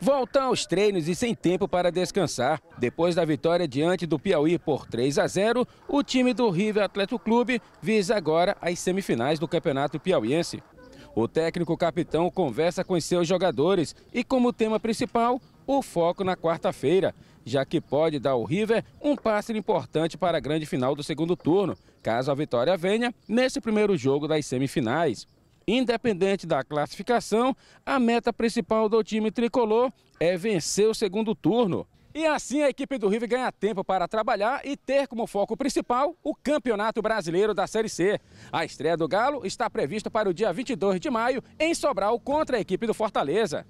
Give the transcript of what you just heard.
Volta aos treinos e sem tempo para descansar. Depois da vitória diante do Piauí por 3 a 0, o time do River Atlético Clube visa agora as semifinais do Campeonato Piauiense. O técnico capitão conversa com seus jogadores e, como tema principal, o foco na quarta-feira, já que pode dar ao River um passe importante para a grande final do segundo turno, caso a vitória venha nesse primeiro jogo das semifinais. Independente da classificação, a meta principal do time tricolor é vencer o segundo turno. E assim a equipe do River ganha tempo para trabalhar e ter como foco principal o Campeonato Brasileiro da Série C. A estreia do Galo está prevista para o dia 22 de maio em Sobral contra a equipe do Fortaleza.